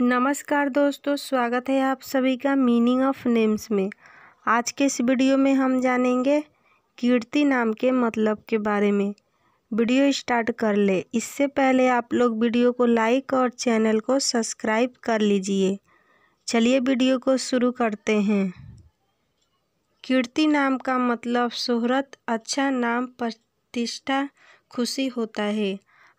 नमस्कार दोस्तों स्वागत है आप सभी का मीनिंग ऑफ नेम्स में आज के इस वीडियो में हम जानेंगे कीर्ति नाम के मतलब के बारे में वीडियो स्टार्ट कर ले इससे पहले आप लोग वीडियो को लाइक और चैनल को सब्सक्राइब कर लीजिए चलिए वीडियो को शुरू करते हैं कीर्ति नाम का मतलब शोहरत अच्छा नाम प्रतिष्ठा खुशी होता है